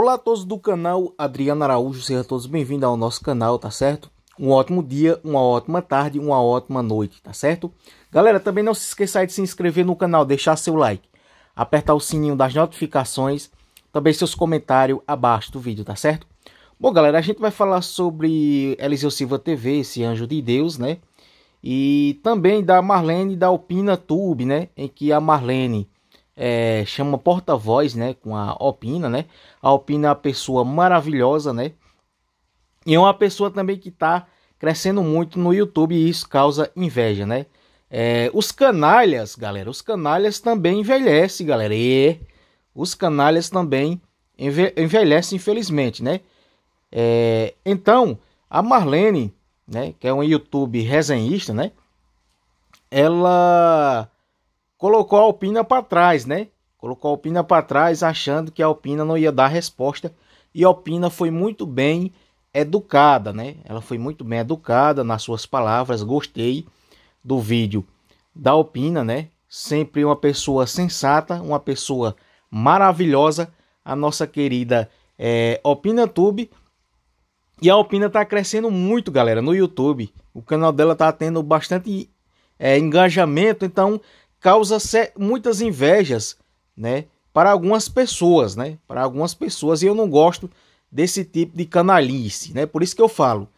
Olá a todos do canal Adriano Araújo, sejam todos bem-vindos ao nosso canal, tá certo? Um ótimo dia, uma ótima tarde, uma ótima noite, tá certo? Galera, também não se esqueça de se inscrever no canal, deixar seu like, apertar o sininho das notificações, também seus comentários abaixo do vídeo, tá certo? Bom, galera, a gente vai falar sobre Eliseu Silva TV, esse anjo de Deus, né? E também da Marlene da Alpina Tube, né? Em que a Marlene é, chama porta-voz, né, com a opina né? A opina é uma pessoa maravilhosa, né? E é uma pessoa também que está crescendo muito no YouTube e isso causa inveja, né? É, os canalhas, galera, os canalhas também envelhecem, galera. E os canalhas também envelhecem, infelizmente, né? É, então, a Marlene, né, que é um YouTube resenhista, né? Ela colocou a Alpina para trás, né? Colocou a Alpina para trás, achando que a Alpina não ia dar resposta. E a Alpina foi muito bem educada, né? Ela foi muito bem educada nas suas palavras. Gostei do vídeo da Alpina, né? Sempre uma pessoa sensata, uma pessoa maravilhosa, a nossa querida é, Alpina Tube. E a Alpina tá crescendo muito, galera, no YouTube. O canal dela tá tendo bastante é, engajamento, então causa muitas invejas, né, para algumas pessoas, né, para algumas pessoas, e eu não gosto desse tipo de canalice, né, por isso que eu falo,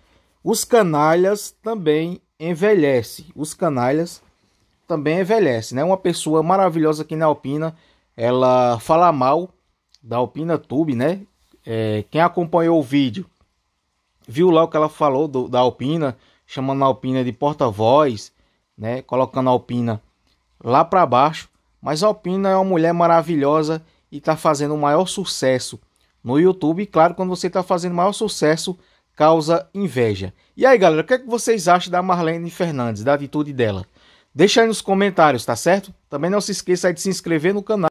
os canalhas também envelhecem, os canalhas também envelhecem, né, uma pessoa maravilhosa aqui na Alpina, ela fala mal da Alpina Tube, né, é, quem acompanhou o vídeo viu lá o que ela falou do, da Alpina, chamando a Alpina de porta-voz, né, colocando a Alpina lá para baixo, mas Alpina é uma mulher maravilhosa e está fazendo o maior sucesso no YouTube. E claro, quando você está fazendo o maior sucesso, causa inveja. E aí, galera, o que, é que vocês acham da Marlene Fernandes, da atitude dela? Deixa aí nos comentários, tá certo? Também não se esqueça de se inscrever no canal.